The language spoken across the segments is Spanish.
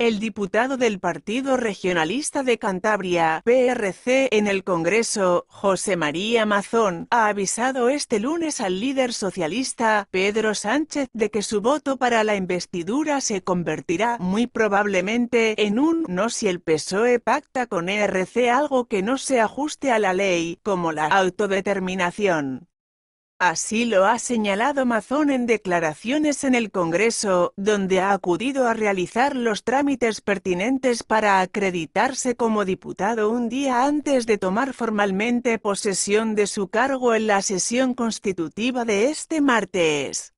El diputado del Partido Regionalista de Cantabria, PRC, en el Congreso, José María Mazón, ha avisado este lunes al líder socialista, Pedro Sánchez, de que su voto para la investidura se convertirá, muy probablemente, en un no si el PSOE pacta con ERC algo que no se ajuste a la ley, como la autodeterminación. Así lo ha señalado Mazón en declaraciones en el Congreso, donde ha acudido a realizar los trámites pertinentes para acreditarse como diputado un día antes de tomar formalmente posesión de su cargo en la sesión constitutiva de este martes.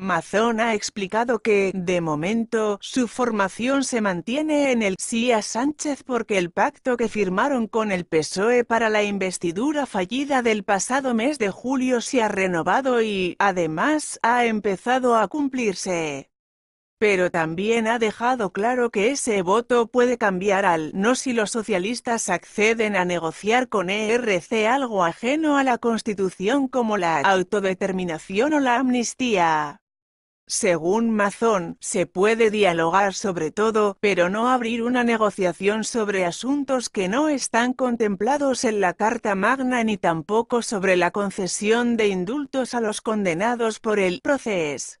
Mazón ha explicado que, de momento, su formación se mantiene en el sí Sánchez porque el pacto que firmaron con el PSOE para la investidura fallida del pasado mes de julio se ha renovado y, además, ha empezado a cumplirse. Pero también ha dejado claro que ese voto puede cambiar al no si los socialistas acceden a negociar con ERC algo ajeno a la Constitución como la autodeterminación o la amnistía. Según Mazón, se puede dialogar sobre todo, pero no abrir una negociación sobre asuntos que no están contemplados en la Carta Magna ni tampoco sobre la concesión de indultos a los condenados por el proceso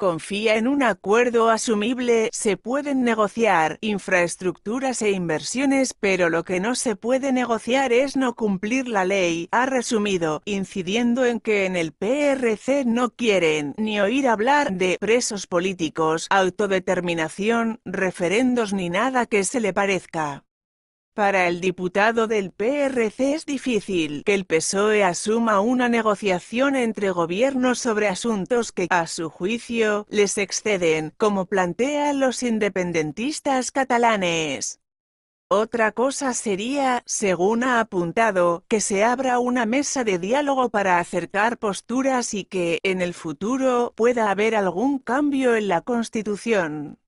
confía en un acuerdo asumible, se pueden negociar infraestructuras e inversiones, pero lo que no se puede negociar es no cumplir la ley, ha resumido, incidiendo en que en el PRC no quieren ni oír hablar de presos políticos, autodeterminación, referendos ni nada que se le parezca. Para el diputado del PRC es difícil que el PSOE asuma una negociación entre gobiernos sobre asuntos que, a su juicio, les exceden, como plantean los independentistas catalanes. Otra cosa sería, según ha apuntado, que se abra una mesa de diálogo para acercar posturas y que, en el futuro, pueda haber algún cambio en la Constitución.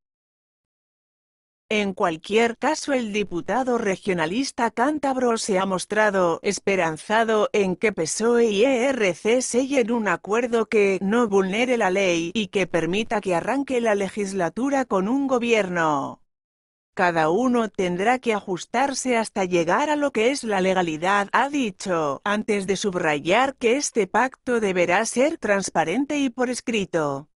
En cualquier caso el diputado regionalista cántabro se ha mostrado esperanzado en que PSOE y ERC sellen un acuerdo que no vulnere la ley y que permita que arranque la legislatura con un gobierno. Cada uno tendrá que ajustarse hasta llegar a lo que es la legalidad, ha dicho, antes de subrayar que este pacto deberá ser transparente y por escrito.